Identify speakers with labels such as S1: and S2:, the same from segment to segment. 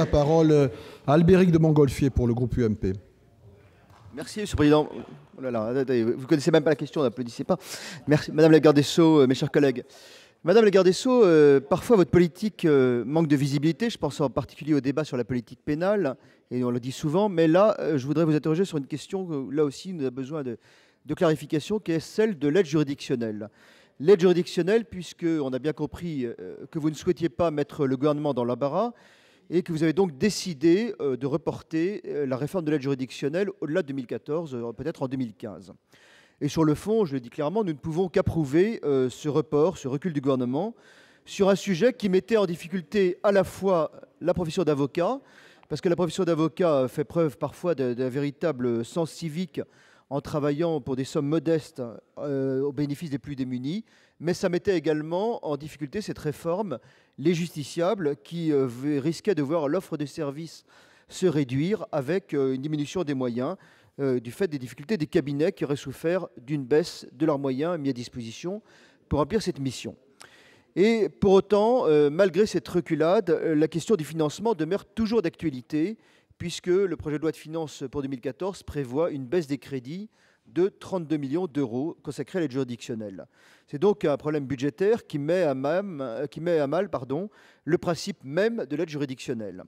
S1: La parole euh, à Albéric de Montgolfier pour le groupe UMP. Merci, Monsieur le Président. Oh vous ne connaissez même pas la question, n'applaudissez pas. Merci, Madame la Garde des Sceaux, euh, mes chers collègues. Madame la Garde des Sceaux, euh, parfois votre politique manque de visibilité. Je pense en particulier au débat sur la politique pénale, et on le dit souvent. Mais là, je voudrais vous interroger sur une question, où, là aussi, nous avons besoin de, de clarification, qui est celle de l'aide juridictionnelle l'aide juridictionnelle, puisqu'on a bien compris que vous ne souhaitiez pas mettre le gouvernement dans l'embarras, et que vous avez donc décidé euh, de reporter euh, la réforme de l'aide juridictionnelle au-delà de 2014, euh, peut-être en 2015. Et sur le fond, je le dis clairement, nous ne pouvons qu'approuver ce report, ce recul du gouvernement sur un sujet qui mettait en difficulté à la fois la profession d'avocat, parce que la profession d'avocat fait preuve parfois d'un véritable sens civique en travaillant pour des sommes modestes euh, au bénéfice des plus démunis, mais ça mettait également en difficulté cette réforme les justiciables qui euh, risquaient de voir l'offre de services se réduire avec euh, une diminution des moyens du fait des difficultés des cabinets qui auraient souffert d'une baisse de leurs moyens mis à disposition pour remplir cette mission. Et pour autant, malgré cette reculade, la question du financement demeure toujours d'actualité puisque le projet de loi de finances pour 2014 prévoit une baisse des crédits de 32 millions d'euros consacrés à l'aide juridictionnelle. C'est donc un problème budgétaire qui met à, mal, le principe même de l'aide juridictionnelle.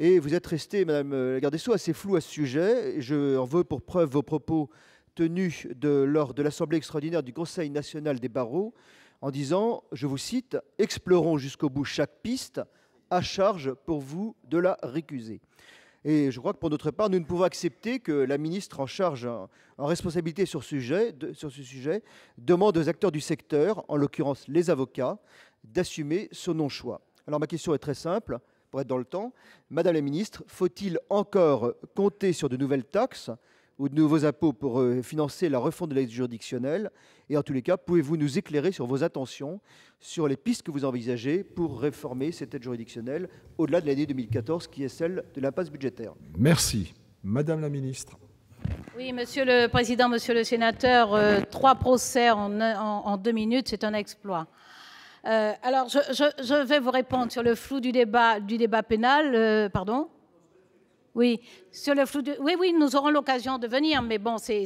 S1: Et vous êtes resté, Madame la Garde des Sceaux, assez flou à ce sujet. Je en veux pour preuve vos propos tenus lors de l'Assemblée extraordinaire du Conseil national des barreaux en disant, je vous cite, Explorons jusqu'au bout chaque piste à charge pour vous de la récuser. Et je crois que pour notre part, nous ne pouvons accepter que la ministre en charge, en responsabilité sur, ce sujet, demande aux acteurs du secteur, en l'occurrence les avocats, d'assumer ce non-choix. Alors ma question est très simple, pour être dans le temps. Madame la ministre, faut-il encore compter sur de nouvelles taxes ou de nouveaux impôts pour euh, financer la refonte de l'aide juridictionnelle Et en tous les cas, pouvez-vous nous éclairer sur vos intentions, sur les pistes que vous envisagez pour réformer cette aide juridictionnelle au-delà de l'année 2014 qui est celle de l'impasse budgétaire Merci. Madame la ministre.
S2: Oui, Monsieur le Président, Monsieur le Sénateur, euh, trois procès en, deux minutes, c'est un exploit. Euh, alors, je, vais vous répondre sur le flou du débat, du débat pénal, pardon, oui, sur le flou oui, oui, nous aurons l'occasion de venir, mais bon, c'est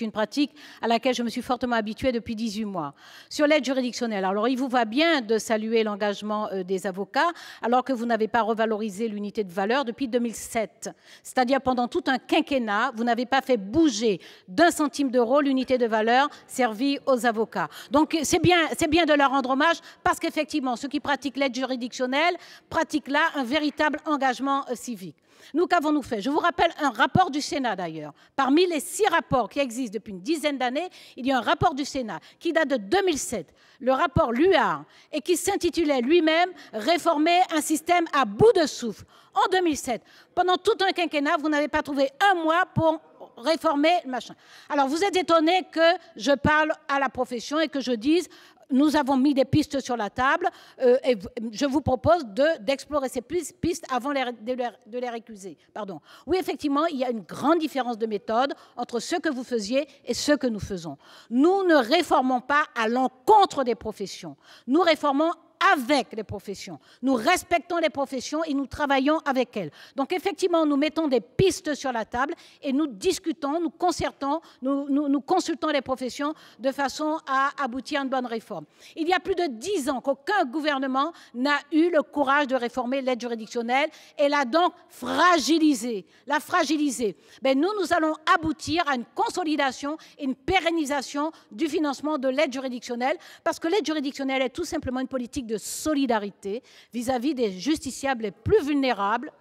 S2: une pratique à laquelle je me suis fortement habituée depuis 18 mois. Sur l'aide juridictionnelle, alors il vous va bien de saluer l'engagement euh, des avocats, alors que vous n'avez pas revalorisé l'unité de valeur depuis 2007. C'est-à-dire pendant tout un quinquennat, vous n'avez pas fait bouger d'un centime d'euro l'unité de valeur servie aux avocats. Donc c'est bien, bien de leur rendre hommage, parce qu'effectivement, ceux qui pratiquent l'aide juridictionnelle pratiquent là un véritable engagement euh, civique. Nous, qu'avons-nous fait Je vous rappelle un rapport du Sénat d'ailleurs. Parmi les six rapports qui existent depuis une dizaine d'années, il y a un rapport du Sénat qui date de 2007, le rapport LUAR, et qui s'intitulait lui-même Réformer un système à bout de souffle. En 2007, pendant tout un quinquennat, vous n'avez pas trouvé un mois pour réformer, le machin. Alors vous êtes étonné que je parle à la profession et que je dise nous avons mis des pistes sur la table euh, et je vous propose d'explorer ces pistes avant de, les, récuser. Pardon. Oui, effectivement, il y a une grande différence de méthode entre ce que vous faisiez et ce que nous faisons. Nous ne réformons pas à l'encontre des professions. Nous réformons avec les professions. Nous respectons les professions et nous travaillons avec elles. Donc effectivement, nous mettons des pistes sur la table et nous discutons, nous concertons, nous, consultons les professions de façon à aboutir à une bonne réforme. Il y a plus de dix ans qu'aucun gouvernement n'a eu le courage de réformer l'aide juridictionnelle et l'a donc fragilisée. La fragiliser. Ben nous, nous allons aboutir à une consolidation et une pérennisation du financement de l'aide juridictionnelle parce que l'aide juridictionnelle est tout simplement une politique de solidarité vis-à-vis des justiciables les plus vulnérables.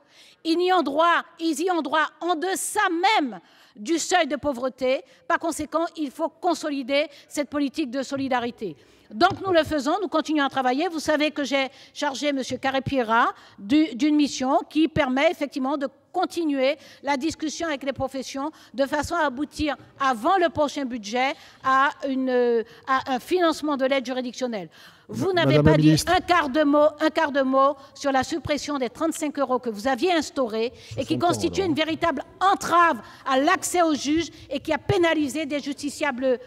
S2: Ils y ont droit, y droit en deçà même du seuil de pauvreté. Par conséquent, il faut consolider cette politique de solidarité. Donc nous le faisons, nous continuons à travailler. Vous savez que j'ai chargé M. Carrepiera d'une mission qui permet effectivement de continuer la discussion avec les professions de façon à aboutir avant le prochain budget à un financement de l'aide juridictionnelle. Vous n'avez pas dit un quart, de mot, sur la suppression des 35 euros que vous aviez instaurés et qui constitue une véritable entrave à l'accès aux juges et qui a pénalisé des justiciables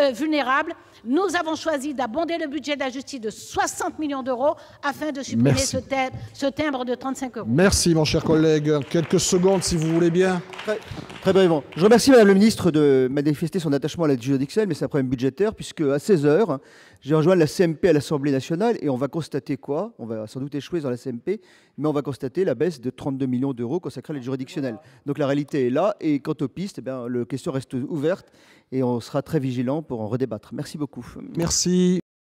S2: euh, vulnérables. Nous avons choisi d'abonder le budget de la justice de 60 millions d'euros afin de supprimer ce, timbre de 35 euros. Merci, mon
S1: cher collègue. Quelques secondes, si vous voulez bien. Très, brièvement. Je remercie Madame le ministre de manifester son attachement à la juridiction, mais c'est un problème budgétaire, puisque à 16h, j'ai rejoint la CMP à l'Assemblée nationale et on va constater quoi On va sans doute échouer dans la CMP mais on va constater la baisse de 32 millions d'euros consacrés à l'aide juridictionnelle. Donc la réalité est là, et quant aux pistes, eh bien, le question reste ouverte, et on sera très vigilant pour en redébattre. Merci beaucoup. Merci.